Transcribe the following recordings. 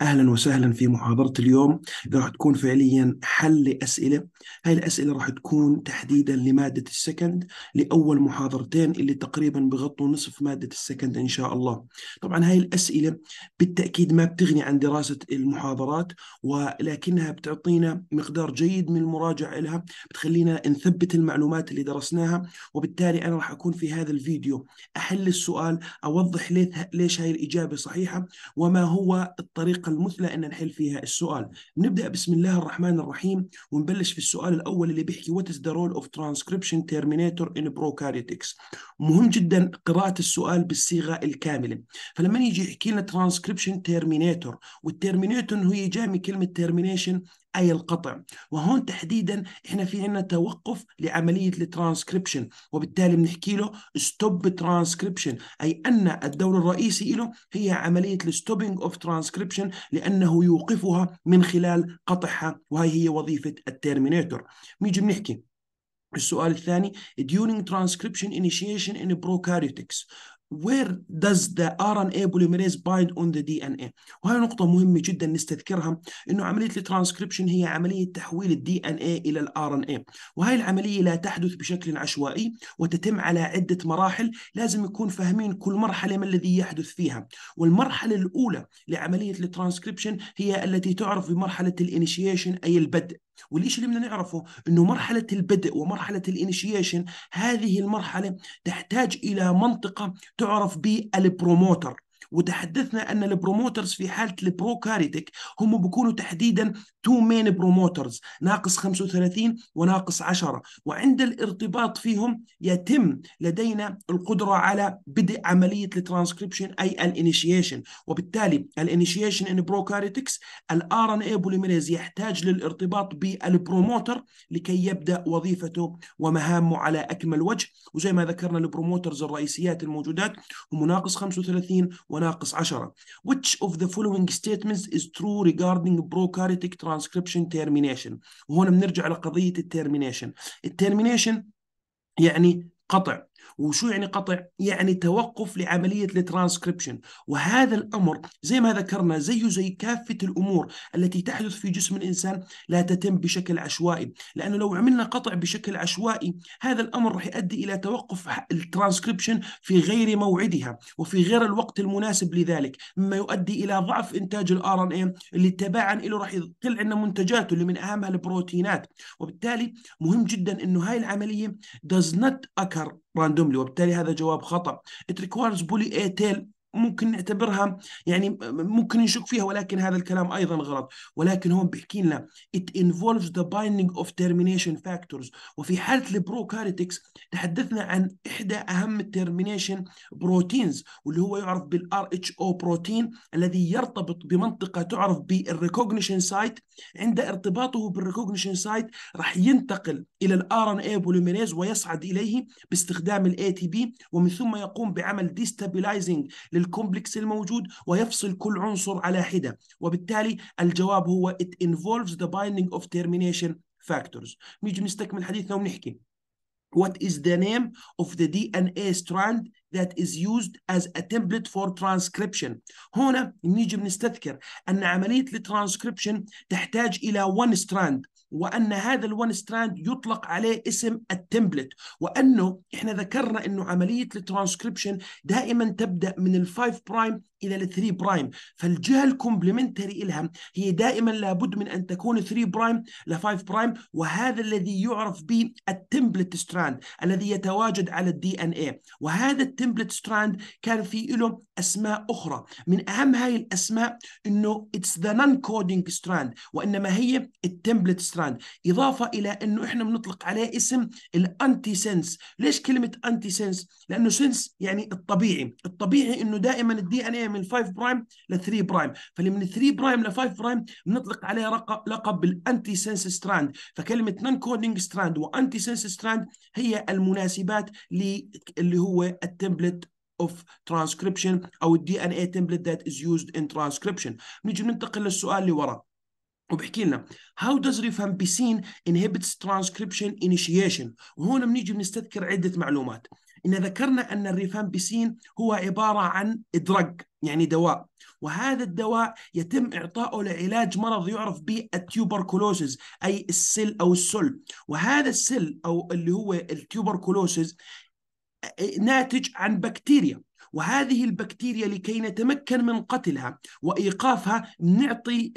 اهلا وسهلا في محاضره اليوم اللي راح تكون فعليا حل لاسئله هاي الاسئله راح تكون تحديدا لماده السكند لاول محاضرتين اللي تقريبا بغطوا نصف ماده السكند ان شاء الله طبعا هاي الاسئله بالتاكيد ما بتغني عن دراسه المحاضرات ولكنها بتعطينا مقدار جيد من المراجعه لها بتخلينا نثبت المعلومات اللي درسناها وبالتالي انا راح اكون في هذا الفيديو احل السؤال اوضح ليش هاي الاجابه صحيحه وما هو الطريق الطريقة المثلى أن نحل فيها السؤال نبدأ بسم الله الرحمن الرحيم ونبلش في السؤال الأول اللي بيحكي وات از ذا رول اوف transcription تيرمينيتور ان prokaryotics مهم جدا قراءة السؤال بالصيغة الكاملة فلما يجي يحكي لنا ترانسكريبشن تيرمينيتور والتيرمينيتور هي جاي من كلمة تيرمينيشن أي القطع وهون تحديدا إحنا في عنا توقف لعملية الترانسكريبشن وبالتالي بنحكي له ستوب ترانسكريبشن أي أن الدور الرئيسي له هي عملية الستوبينج أوف ترانسكريبشن لأنه يوقفها من خلال قطعها وهي هي وظيفة الترمينيتور ميجي بنحكي السؤال الثاني during transcription initiation in prokaryotics وير ذا ار ان اي بوليميريز بايند اون ذا دي ان اي وهي نقطة مهمة جدا نستذكرها انه عملية الترانسكريبشن هي عملية تحويل الدي ان اي الى الار ان اي وهي العملية لا تحدث بشكل عشوائي وتتم على عدة مراحل لازم يكون فاهمين كل مرحلة ما الذي يحدث فيها والمرحلة الأولى لعملية الترانسكريبشن هي التي تعرف بمرحلة الانيشيشن أي البدء والشيء اللي بدنا نعرفه انه مرحله البدء ومرحله الانيشيشن هذه المرحله تحتاج الى منطقه تعرف بالبروموتر وتحدثنا ان البروموترز في حاله البروكاريتك هم بيكونوا تحديدا تو مين بروموترز ناقص 35 وناقص 10 وعند الارتباط فيهم يتم لدينا القدره على بدء عمليه الترانسكريبشن اي الانيشيشن وبالتالي الانيشيشن ان بروكاريتكس الار ان اي بوليميريز يحتاج للارتباط بالبروموتر لكي يبدا وظيفته ومهامه على اكمل وجه وزي ما ذكرنا البروموترز الرئيسيات الموجودات هم ناقص 35 و وناقص 10 which of the following statements is true regarding prokaryotic transcription termination وهنا بنرجع لقضية الترمينيشن الترمينيشن يعني قطع وشو يعني قطع؟ يعني توقف لعملية الترانسكريبشن وهذا الأمر زي ما ذكرنا زيه زي كافة الأمور التي تحدث في جسم الإنسان لا تتم بشكل عشوائي لأنه لو عملنا قطع بشكل عشوائي هذا الأمر راح يؤدي إلى توقف الترانسكريبشن في غير موعدها وفي غير الوقت المناسب لذلك مما يؤدي إلى ضعف إنتاج الآر ان اي اللي تباعا له راح يقل عندنا منتجاته اللي من أهمها البروتينات وبالتالي مهم جدا أنه هاي العملية does not occur راندوملي وبالتالي هذا جواب خطا it requires بولي اي تيل ممكن نعتبرها يعني ممكن نشك فيها ولكن هذا الكلام ايضا غلط ولكن هون بيحكي لنا it involves the binding of termination factors وفي حاله البروكاريتكس تحدثنا عن احدى اهم الترمينيشن بروتينز واللي هو يعرف بالار اتش او بروتين الذي يرتبط بمنطقه تعرف بالريكوجنيشن سايت عند ارتباطه بالريكوجنيشن سايت راح ينتقل الى الار ان اي بوليميريز ويصعد اليه باستخدام الاي تي بي ومن ثم يقوم بعمل ديستابيلايزنج لل الكومبلكس الموجود ويفصل كل عنصر على حده وبالتالي الجواب هو it involves the binding of termination factors نيجي نستكمل حديثنا ونحكي What is the name of the DNA strand that is used as a template for transcription هنا نيجي بنستذكر أن عملية الترانسكريبشن تحتاج إلى one strand وأن هذا الون ستراند يطلق عليه اسم التمبلت وأنه إحنا ذكرنا أنه عملية الترانسكريبشن دائما تبدأ من الفايف برايم الى الثري برايم فالجهه الكومبلمنتري لها هي دائما لابد من ان تكون 3 برايم ل 5 برايم وهذا الذي يعرف ب التمبلت ستراند الذي يتواجد على الدي ان اي وهذا التمبلت ستراند كان في له اسماء اخرى من اهم هاي الاسماء انه اتس ذا نون كودينج ستراند وانما هي التمبلت ستراند اضافه الى انه احنا بنطلق عليه اسم الانتي سنس ليش كلمه انتي سنس لانه سنس يعني الطبيعي الطبيعي انه دائما الدي ان اي من 5 برايم ل 3 برايم فمن 3 برايم ل 5 برايم بنطلق عليه لقب الانتي سنس ستراند فكلمه نون كودنج ستراند وانتي سنس ستراند هي المناسبات اللي هو التمبلت of transcription او الدي ان اي تمبلت ذات از يوزد ان ترانسكربشن بنيجي ننتقل للسؤال اللي وراه وبحكي لنا هاو داز rifampicin انهبيتس ترانسكريبشن انيشيشن وهون بنيجي بنستذكر عده معلومات ان ذكرنا ان الريفامبيسين هو عباره عن درج يعني دواء وهذا الدواء يتم اعطائه لعلاج مرض يعرف بالتيوبركولوسيس اي السل او السل وهذا السل او اللي هو التيوبركولوسيس آه، ناتج عن بكتيريا وهذه البكتيريا لكي نتمكن من قتلها وايقافها نعطي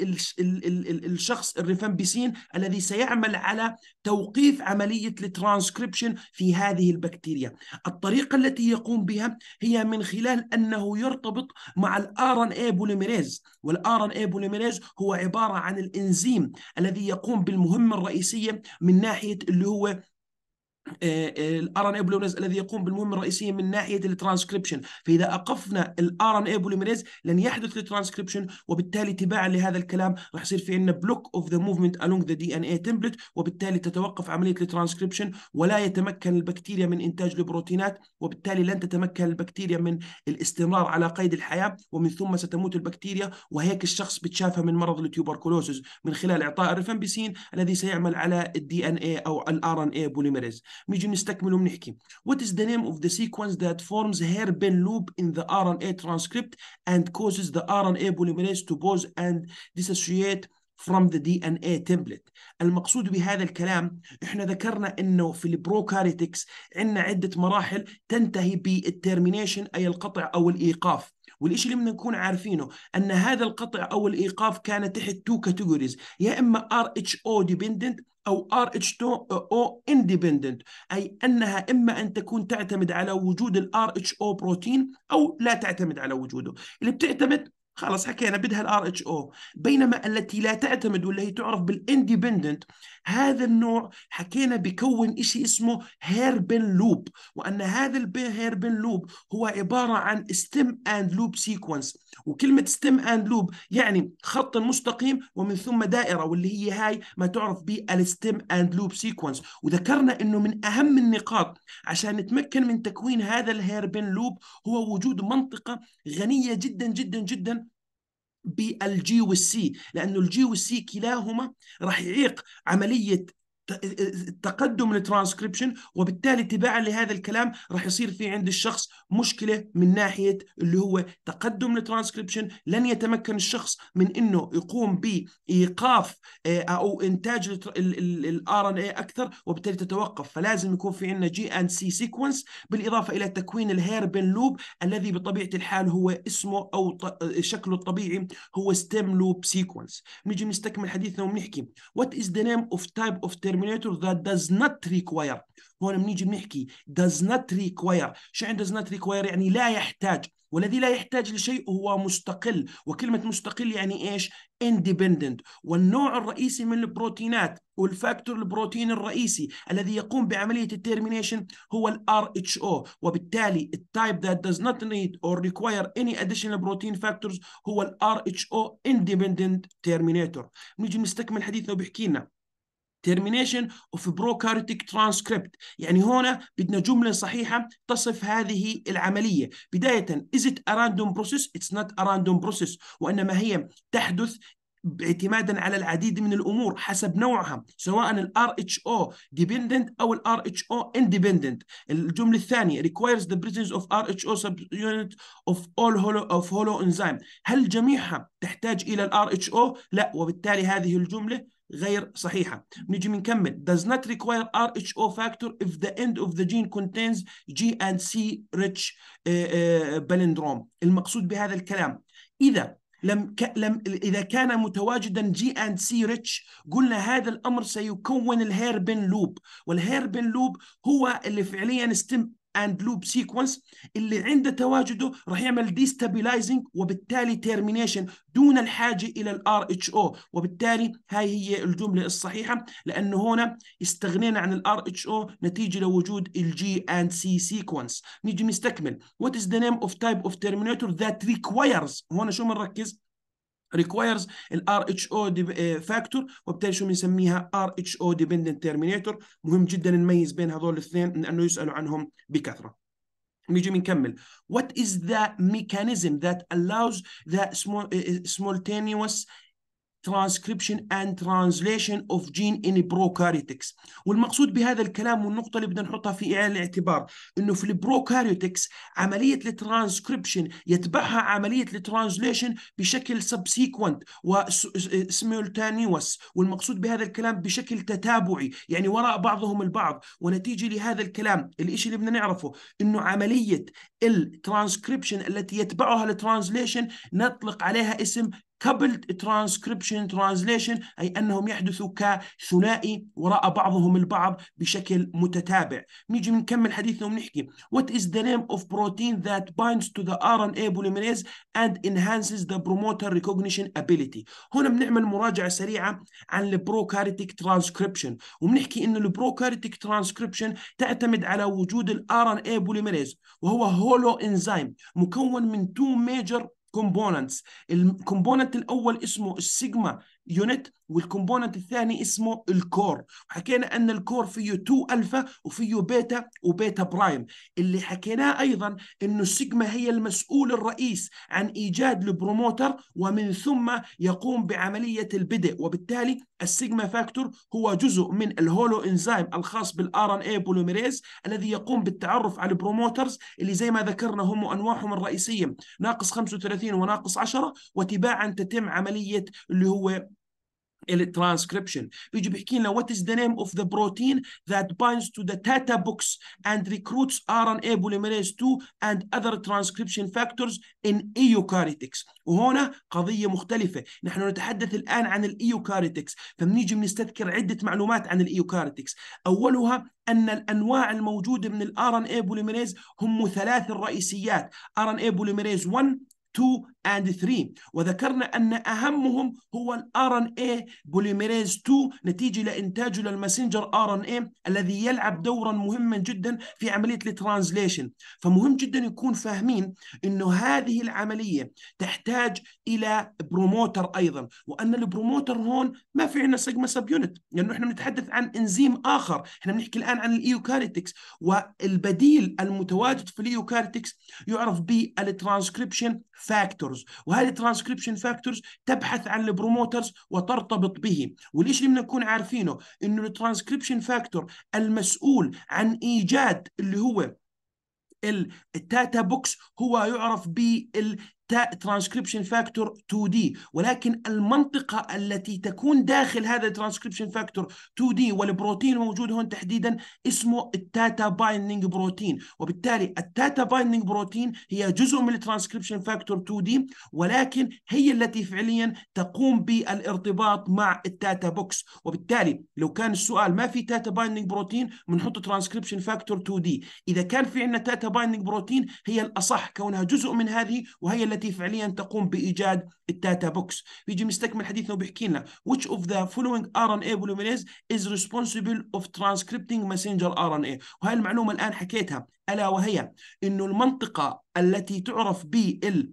الشخص الريفامبيسين الذي سيعمل على توقيف عمليه الترانسكريبشن في هذه البكتيريا. الطريقه التي يقوم بها هي من خلال انه يرتبط مع الار ان اي بوليميريز والار ان اي بوليميريز هو عباره عن الانزيم الذي يقوم بالمهمه الرئيسيه من ناحيه اللي هو الار ان اي بوليمريز الذي يقوم بالمهمه الرئيسيه من ناحيه الترانسكريبشن فاذا اقفنا الار ان اي بوليمريز لن يحدث الترانسكريبشن وبالتالي تباعا لهذا الكلام راح يصير في عندنا بلوك اوف ذا موفمنت الونج ذا دي ان اي تمبلت وبالتالي تتوقف عمليه الترانسكريبشن ولا يتمكن البكتيريا من انتاج البروتينات وبالتالي لن تتمكن البكتيريا من الاستمرار على قيد الحياه ومن ثم ستموت البكتيريا وهيك الشخص بتشافى من مرض التوبركلوسز من خلال اعطاء الريفامبيسين الذي سيعمل على الدي ان اي او الار ان اي بوليميريز نيجي نستكمل ونحكي what is the name of the sequence that forms hairpin loop in the RNA transcript and causes the RNA polymerase to pause and dissociate from the DNA template المقصود بهذا الكلام احنا ذكرنا انه في البروكاريتكس عندنا عده مراحل تنتهي بالترمينيشن اي القطع او الايقاف والشيء اللي بدنا نكون عارفينه ان هذا القطع او الايقاف كان تحت تو كاتيجوريز يا اما ار اتش او ديبندنت او ار اتش او اندبندنت اي انها اما ان تكون تعتمد على وجود الار اتش او بروتين او لا تعتمد على وجوده اللي بتعتمد خلاص حكينا بدها الار اتش او بينما التي لا تعتمد واللي هي تعرف بالاندبندنت هذا النوع حكينا بكون شيء اسمه هيربن لوب وان هذا الهيربن لوب هو عباره عن ستيم اند لوب سيكونس وكلمه ستيم اند لوب يعني خط مستقيم ومن ثم دائره واللي هي هاي ما تعرف بالستيم اند لوب سيكونس وذكرنا انه من اهم النقاط عشان نتمكن من تكوين هذا الهيربن لوب هو وجود منطقه غنيه جدا جدا جدا بالجي والسي لانه الجي والسي كلاهما راح يعيق عمليه تقدم الترانسكريبشن وبالتالي تباعا لهذا الكلام راح يصير في عند الشخص مشكله من ناحيه اللي هو تقدم الترانسكريبشن لن يتمكن الشخص من انه يقوم بايقاف آه، او انتاج الار ان اي اكثر وبالتالي تتوقف فلازم يكون في عندنا جي ان سي سيكونس بالاضافه الى تكوين الهيربن لوب الذي بطبيعه الحال هو اسمه او آه، شكله الطبيعي هو ستيم لوب سيكونس نيجي نستكمل حديثنا ونحكي وات از ذا نيم اوف تايب اوف termination denominator that does not require هون بنيجي بنحكي does not require شو يعني does not require يعني لا يحتاج والذي لا يحتاج لشيء هو مستقل وكلمة مستقل يعني إيش independent والنوع الرئيسي من البروتينات والفاكتور البروتين الرئيسي الذي يقوم بعملية التيرمينيشن هو الـ RHO وبالتالي التايب that does not need or require any additional protein factors هو الـ RHO independent terminator نيجي نستكمل حديثنا وبيحكي لنا termination of prokaryotic transcript يعني هنا بدنا جملة صحيحة تصف هذه العملية بداية is it a random process it's not a random process وإنما هي تحدث اعتمادا على العديد من الامور حسب نوعها سواء ال RHO dependent او ال RHO independent الجمله الثانيه requires the presence of RHO subunit of all holo of holo enzyme هل جميعها تحتاج الى ال RHO لا وبالتالي هذه الجمله غير صحيحه نيجي بنكمل does not require RHO factor if the end of the gene contains G and C rich آه، آه، palindrome المقصود بهذا الكلام اذا لم ك... لم اذا كان متواجدا جي اند سي ريتش قلنا هذا الامر سيكون الهيربن لوب والهيربن لوب هو اللي فعليا استم... اند لوب سيكونس اللي عند تواجده راح يعمل ديستابيلايزنج وبالتالي تيرمينيشن دون الحاجه الى الار اتش او وبالتالي هاي هي الجمله الصحيحه لانه هنا استغنينا عن الار اتش او نتيجه لوجود الجي اند سي سيكونس نيجي نستكمل وات از ذا نيم اوف تايب اوف تيرمينيتور ذات ريكوايرز هون شو بنركز requires ال RHO factor وبالتالي شو بنسميها RHO dependent terminator مهم جدا نميز بين هذول الاثنين لانه يسالوا عنهم بكثره نيجي بنكمل what is the mechanism that allows the small, uh, simultaneous transcription and translation of gene in prokaryotics والمقصود بهذا الكلام والنقطة اللي بدنا نحطها في عين الاعتبار إنه في البروكاريوتكس عملية الترانسكريبشن يتبعها عملية الترانزليشن بشكل سبسيكونت وسيمولتانيوس والمقصود بهذا الكلام بشكل تتابعي يعني وراء بعضهم البعض ونتيجة لهذا الكلام الشيء اللي بدنا نعرفه إنه عملية الترانسكريبشن التي يتبعها الترانزليشن نطلق عليها اسم coupled transcription translation أي أنهم يحدثوا كثنائي وراء بعضهم البعض بشكل متتابع نيجي نكمل حديثنا ونحكي what is the name of protein that binds to the RNA polymerase and enhances the promoter recognition ability هنا بنعمل مراجعة سريعة عن البروكاريتيك ترانسكريبشن وبنحكي إنه البروكاريتيك ترانسكريبشن تعتمد على وجود ال RNA polymerase وهو هولو انزيم مكون من two major كومبوننتس الكومبوننت الاول اسمه السيجما يونت والكومبوننت الثاني اسمه الكور وحكينا ان الكور فيه 2 الفا وفيه بيتا وبيتا برايم اللي حكيناه ايضا انه السيجما هي المسؤول الرئيس عن ايجاد البروموتر ومن ثم يقوم بعمليه البدء وبالتالي السيجما فاكتور هو جزء من الهولو انزيم الخاص بالار ان اي بوليميريز الذي يقوم بالتعرف على البروموترز اللي زي ما ذكرنا هم انواعهم الرئيسيه ناقص 35 30 وناقص 10 وتباعا تتم عمليه اللي هو الترانسكريبشن بيجي بيحكي لنا what is the name of the protein that binds to the tata ريكروتس and recruits RNA polymerase 2 and other transcription factors in eukaryotics وهنا قضية مختلفة نحن نتحدث الآن عن الايوكاريتكس فبنيجي بنستذكر عدة معلومات عن الايوكاريتكس أولها أن الأنواع الموجودة من الار ان اي بوليميريز هم ثلاث الرئيسيات ار ان اي بوليميريز 1 2 and 3 وذكرنا أن أهمهم هو ال RNA بوليميريز 2 نتيجة لإنتاجه للمسنجر RNA الذي يلعب دورا مهما جدا في عملية الترانزليشن فمهم جدا يكون فاهمين أنه هذه العملية تحتاج إلى بروموتر أيضا وأن البروموتر هون ما في عندنا سيجما سب يونت لأنه يعني إحنا بنتحدث عن إنزيم آخر إحنا بنحكي الآن عن الإيوكاريتكس والبديل المتواجد في الإيوكاريتكس يعرف بالترانسكريبشن فاكتورز وهذه ترانسكريبشن فاكتورز تبحث عن البروموترز وترتبط به والشيء اللي بدنا نكون عارفينه انه الترانسكريبشن فاكتور المسؤول عن ايجاد اللي هو التاتا بوكس هو يعرف بال ترانسكريبشن فاكتور 2 دي ولكن المنطقه التي تكون داخل هذا الترانسكريبشن فاكتور 2 دي والبروتين الموجود هون تحديدا اسمه التاتا بايندنج بروتين وبالتالي التاتا بايندنج بروتين هي جزء من الترانسكريبشن فاكتور 2 دي ولكن هي التي فعليا تقوم بالارتباط مع التاتا بوكس وبالتالي لو كان السؤال ما في تاتا بايندنج بروتين بنحط ترانسكريبشن فاكتور 2 دي اذا كان في عندنا تاتا بايندنج بروتين هي الاصح كونها جزء من هذه وهي التي التي فعليا تقوم بايجاد الداتا بوكس بيجي مستكمل حديثنا وبيحكي لنا which of the following RNA polymerase is responsible of transcripting messenger RNA وهي المعلومه الان حكيتها الا وهي انه المنطقه التي تعرف بال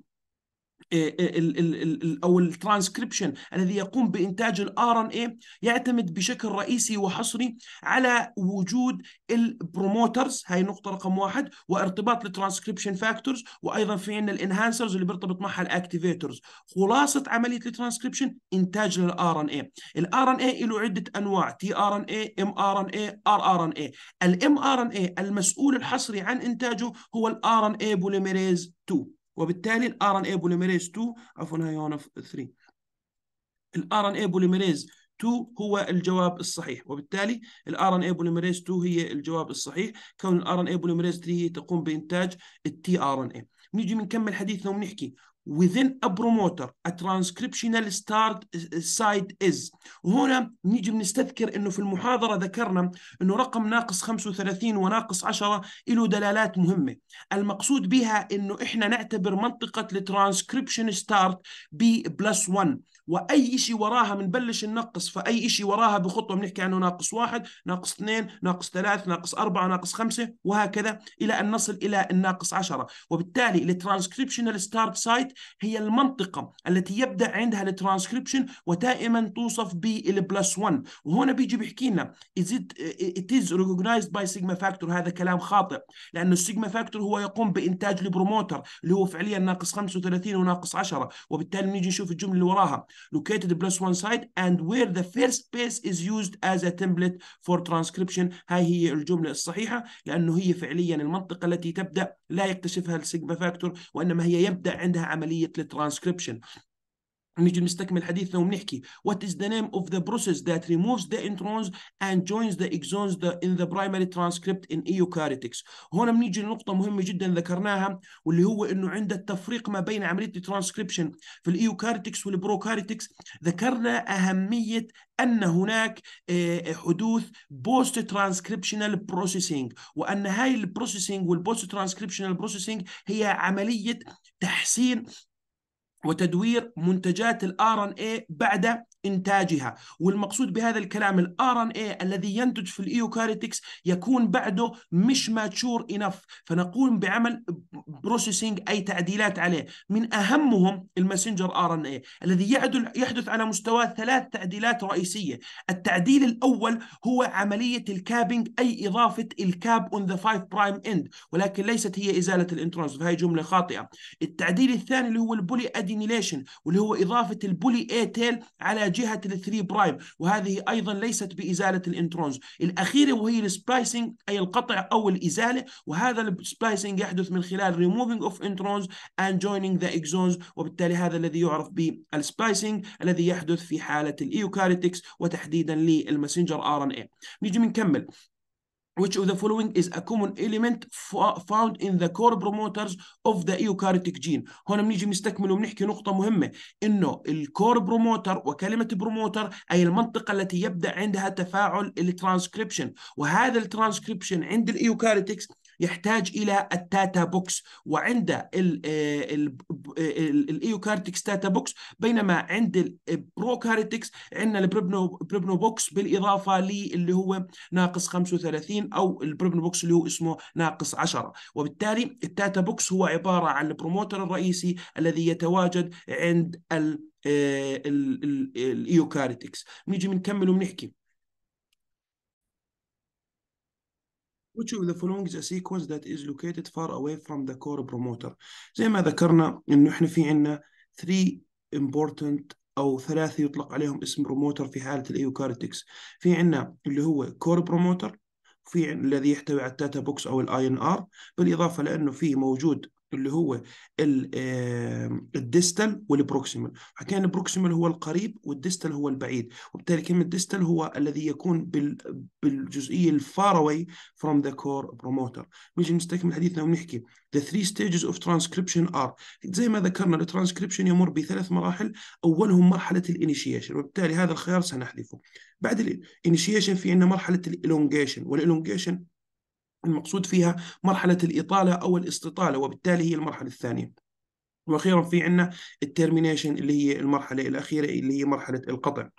إيه، إيه، او الترانسكريبشن الذي يقوم بانتاج الار ان اي يعتمد بشكل رئيسي وحصري على وجود البروموترز هاي نقطه رقم واحد وارتباط الترانسكريبشن فاكتورز وايضا في عندنا الانهانسرز اللي بيرتبط معها الاكتيفيتورز خلاصه عمليه الترانسكريبشن انتاج للار ان اي الار ان اي له عده انواع تي ار ان اي ام ار ان اي ار ار ان اي الام ار ان اي المسؤول الحصري عن انتاجه هو الار ان اي بوليميريز 2 وبالتالي الار ان اي بوليميريز 2 عفوا هي هون 3 الار ان اي بوليميريز 2 هو الجواب الصحيح وبالتالي الار ان اي بوليميريز 2 هي الجواب الصحيح كون الار ان اي بوليميريز 3 هي تقوم بانتاج التي ار ان اي بنيجي بنكمل حديثنا وبنحكي within a promoter a transcriptional start eh, eh, site is وهنا نيجي بنستذكر انه في المحاضره ذكرنا انه رقم ناقص 35 وناقص 10 له دلالات مهمه المقصود بها انه احنا نعتبر منطقه الترانسكريبشن ستارت ب بلس 1 واي شيء وراها بنبلش ننقص فاي شيء وراها بخطوه بنحكي عنه ناقص واحد ناقص اثنين ناقص ثلاث ناقص اربعه ناقص خمسه وهكذا الى ان نصل الى الناقص عشرة وبالتالي الترانسكريبشنال ستارت سايت هي المنطقه التي يبدا عندها الترانسكريبشن ودائما توصف بالبلس 1 وهنا بيجي بيحكي لنا is it, از ريكوجنايزد باي سيجما فاكتور هذا كلام خاطئ لانه السيجما فاكتور هو يقوم بانتاج البروموتر اللي هو فعليا ناقص 35 وناقص 10 وبالتالي بنيجي نشوف الجمله اللي وراها located plus one side and where the first base is used as a template for transcription هاي هي الجملة الصحيحة لأنه هي فعليا المنطقة التي تبدأ لا يكتشفها السيجما فاكتور وإنما هي يبدأ عندها عملية الترانسكريبشن نيجي نستكمل حديثنا وبنحكي what is the name of the process that removes the introns and joins the exons the, in the primary transcript in eukaryotics هنا بنيجي لنقطة مهمة جدا ذكرناها واللي هو انه عند التفريق ما بين عملية الترانسكريبشن في الايوكاريتكس والبروكاريتكس ذكرنا أهمية أن هناك آه، حدوث بوست ترانسكريبشنال بروسيسنج وأن هاي البروسيسنج والبوست ترانسكريبشنال بروسيسنج هي عملية تحسين وتدوير منتجات الار ان اي بعد انتاجها والمقصود بهذا الكلام الار ان اي الذي ينتج في الايوكاريتكس يكون بعده مش ماتشور انف فنقوم بعمل بروسيسنج اي تعديلات عليه من اهمهم المسنجر ار ان اي الذي يحدث على مستوى ثلاث تعديلات رئيسيه التعديل الاول هو عمليه الكابينج اي اضافه الكاب اون ذا 5 برايم اند ولكن ليست هي ازاله الانترونز فهي جمله خاطئه التعديل الثاني اللي هو البولي ادينيليشن واللي هو اضافه البولي اي تيل على جهه الثري برايم وهذه ايضا ليست بازاله الانترونز الاخيره وهي السبلايسنج اي القطع او الازاله وهذا السبلايسنج يحدث من خلال removing of introns and joining the exons وبالتالي هذا الذي يعرف بالسبلايسنج الذي يحدث في حاله الايوكاريتكس وتحديدا للمسنجر ار ان اي نيجي بنكمل which of the following is a common element found in the core promoters of the eukaryotic gene هنا بنيجي بنستكمل وبنحكي نقطة مهمة انه الكور بروموتر وكلمة بروموتر اي المنطقة التي يبدأ عندها تفاعل الترانسكريبشن وهذا الترانسكريبشن عند الايوكاريتكس يحتاج إلى التاتا بوكس وعند آه، الإيوكارتكس تاتا بوكس بينما عند البروكارتكس عندنا البريبنو بريبنو بوكس بالإضافة اللي هو ناقص 35 أو البريبنو بوكس اللي هو اسمه ناقص 10 وبالتالي التاتا بوكس هو عبارة عن البروموتر الرئيسي الذي يتواجد عند آه، الايوكارتكس نيجي بنكمل وبنحكي which of the following is a sequence that is located far away from the core promoter زي ما ذكرنا انه احنا في عندنا 3 important او ثلاثه يطلق عليهم اسم بروموتر في حاله الايوكاريتكس في عندنا اللي هو كور بروموتر في الذي يحتوي على التاتا بوكس او الاي ان ار بالاضافه لانه في موجود اللي هو الديستال والبروكسيمال حكينا البروكسيمال هو القريب والديستال هو البعيد وبالتالي كلمة ديستال هو الذي يكون بالجزئية الفاروي from the core promoter نيجي نستكمل حديثنا ونحكي the three stages of transcription are زي ما ذكرنا الترانسكريبشن يمر بثلاث مراحل أولهم مرحلة الانيشيشن وبالتالي هذا الخيار سنحذفه بعد الانيشيشن في عندنا مرحلة الالونجيشن والالونجيشن المقصود فيها مرحلة الإطالة أو الاستطالة وبالتالي هي المرحلة الثانية وأخيرا في عندنا الترمينيشن اللي هي المرحلة الأخيرة اللي هي مرحلة القطع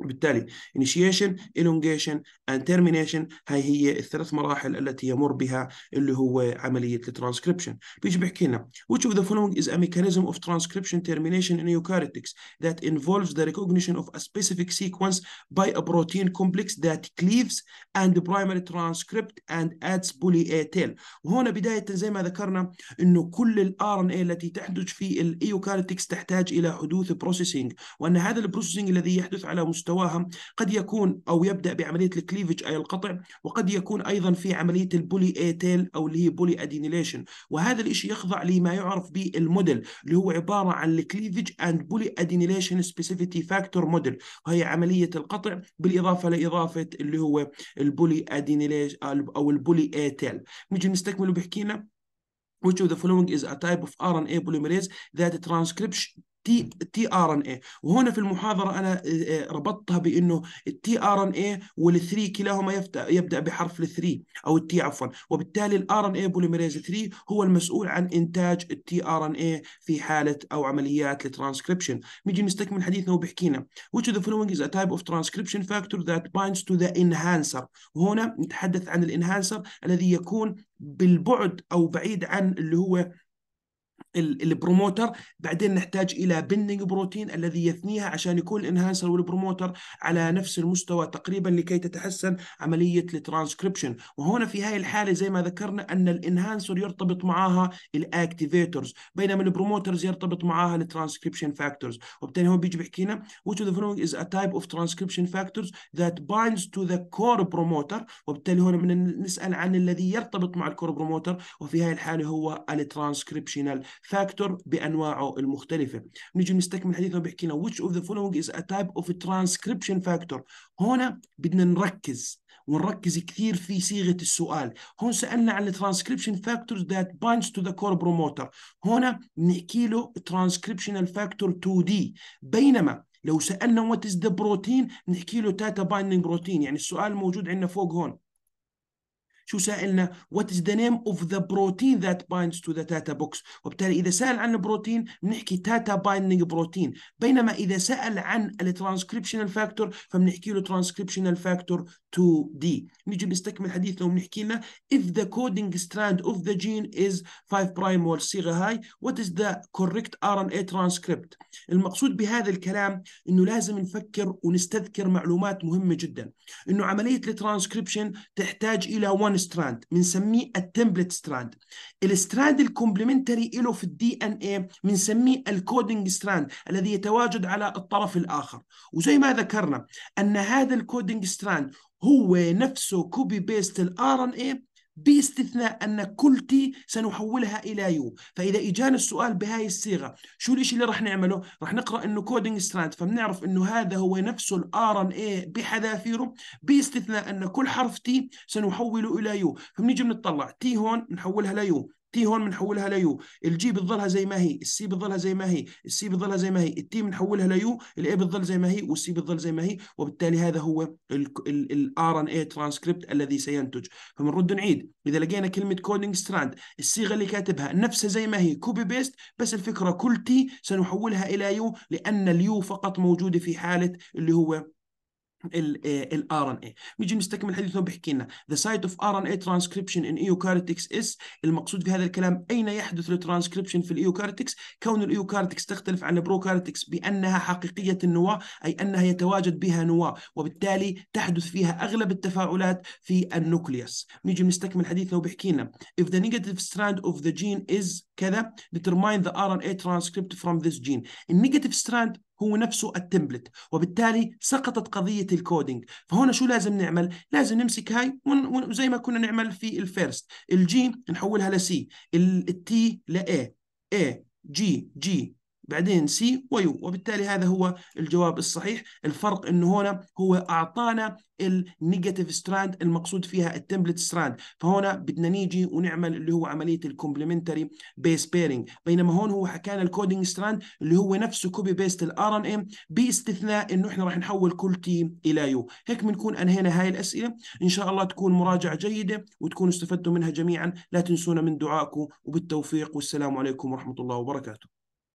بالتالي initiation, elongation and termination هاي هي الثلاث مراحل التي يمر بها اللي هو عملية الترانسكريبشن بيجي بيحكي لنا which of the following is a mechanism of transcription termination in eukaryotics that involves the recognition of a specific sequence by a protein complex that cleaves and the primary transcript and adds poly A tail وهنا بداية زي ما ذكرنا انه كل ال RNA التي تحدث في الايوكاريتكس تحتاج الى حدوث بروسيسنج وان هذا البروسيسنج الذي يحدث على مستوى مستواها قد يكون أو يبدأ بعملية الكليفج أي القطع وقد يكون أيضا في عملية البولي ايتيل أو اللي هي بولي أدينيليشن وهذا الإشي يخضع لما يعرف بالموديل اللي هو عبارة عن الكليفج أند بولي أدينيليشن سبيسيفيتي فاكتور موديل وهي عملية القطع بالإضافة لإضافة اللي هو البولي ادينيليش أو البولي ايتيل نجي نستكمل وبحكي لنا which of the following is a type of RNA polymerase that transcription تي تي ار ان اي وهنا في المحاضره انا آه، آه، ربطتها بانه التي ار ان اي والثري كلاهما يبدا بحرف الثري او التي عفوا وبالتالي الار ان اي بوليميريز 3 هو المسؤول عن انتاج التي ار ان اي في حاله او عمليات الترانسكريبشن نيجي نستكمل حديثنا وبحكينا which of the following is a type of transcription factor that binds to the enhancer وهنا نتحدث عن الانهانسر الذي يكون بالبعد او بعيد عن اللي هو البروموتر بعدين نحتاج الى بندنج بروتين الذي يثنيها عشان يكون الانهانسر والبروموتر على نفس المستوى تقريبا لكي تتحسن عمليه الترانسكريبشن وهنا في هاي الحاله زي ما ذكرنا ان الانهانسر يرتبط معاها الاكتيفيتورز بينما البروموترز يرتبط معاها الترانسكريبشن فاكتورز وبالتالي هو بيجي بيحكي لنا which of the following is a type of transcription factors that binds to the core promoter وبالتالي هنا من نسال عن الذي يرتبط مع الكور بروموتر وفي هاي الحاله هو الترانسكريبشنال فاكتور بانواعه المختلفه نيجي نستكمل حديثنا بيحكي لنا which of the following is a type of transcription factor هنا بدنا نركز ونركز كثير في صيغه السؤال هون سالنا عن الترانسكريبشن فاكتورز ذات بانش تو ذا كور بروموتر هنا بنحكي له ترانسكريبشنال فاكتور 2 دي بينما لو سالنا وات از ذا بروتين نحكي له تاتا بايندينج بروتين يعني السؤال موجود عندنا فوق هون شو سائلنا what is the name of the protein that binds to the تاتا box وبالتالي إذا سأل عن البروتين بنحكي تاتا binding بروتين بينما إذا سأل عن الترانسكريبشنال فاكتور فبنحكي له ترانسكريبشنال فاكتور 2D نيجي بنستكمل حديثنا وبنحكي لنا if the coding strand of the gene is 5 برايم والصيغة هاي what is the correct RNA transcript المقصود بهذا الكلام انه لازم نفكر ونستذكر معلومات مهمة جدا انه عملية الترانسكريبشن تحتاج الى 1 ستراند بنسميه التمبلت ستراند الستراند الكومبلمنتري له في الدي ان اي بنسميه الكودنج ستراند الذي يتواجد على الطرف الاخر وزي ما ذكرنا ان هذا الكودنج ستراند هو نفسه كوبي بيست الار ان اي باستثناء أن كل تي سنحولها إلى يو فإذا إجانا السؤال بهاي الصيغة شو الإشي اللي رح نعمله؟ رح نقرأ إنه كودينج ستراند فبنعرف إنه هذا هو نفسه الآر إن بحذافيره باستثناء أن كل حرف تي سنحوله إلى يو فبنيجي بنطلع تي هون نحولها ليو تي هون بنحولها ليو الجي بتضلها زي ما هي السي بتضلها زي ما هي السي بتضلها زي ما هي التي بنحولها ليو الاي بتضل زي ما هي والسي بتضل زي ما هي وبالتالي هذا هو الار ان اي ترانسكريبت الذي سينتج فبنرد نعيد اذا لقينا كلمه كودينج ستراند الصيغه اللي كاتبها نفسها زي ما هي كوبي بيست بس الفكره كل تي سنحولها الى يو لان اليو فقط موجوده في حاله اللي هو الار ان آه، اي نيجي نستكمل حديثنا بيحكي لنا ذا سايت اوف ار ان اي ترانسكريبشن ان ايوكارتكس اس المقصود في هذا الكلام اين يحدث الترانسكريبشن في الايوكارتكس كون الايوكارتكس تختلف عن البروكارتكس بانها حقيقيه النواه اي انها يتواجد بها نواه وبالتالي تحدث فيها اغلب التفاعلات في النوكليوس نيجي نستكمل حديثنا وبيحكي لنا اف ذا نيجاتيف ستراند اوف ذا جين از كذا ديترماين ذا ار ان اي ترانسكريبت فروم ذيس جين النيجاتيف ستراند هو نفسه التمبلت وبالتالي سقطت قضية الكودينج فهنا شو لازم نعمل لازم نمسك هاي وزي ما كنا نعمل في الفيرست الجي نحولها لسي التي لاي اي جي جي بعدين سي ويو وبالتالي هذا هو الجواب الصحيح الفرق انه هنا هو اعطانا النيجاتيف ستراند المقصود فيها التمبلت ستراند فهنا بدنا نيجي ونعمل اللي هو عمليه الكومبلمنتري بيس بيرنج بينما هون هو لنا الكودينج ستراند اللي هو نفسه كوبي بيست الار ان ام باستثناء انه احنا راح نحول كل تي الى يو هيك بنكون انهينا هاي الاسئله ان شاء الله تكون مراجعه جيده وتكونوا استفدتوا منها جميعا لا تنسونا من دعائكم وبالتوفيق والسلام عليكم ورحمه الله وبركاته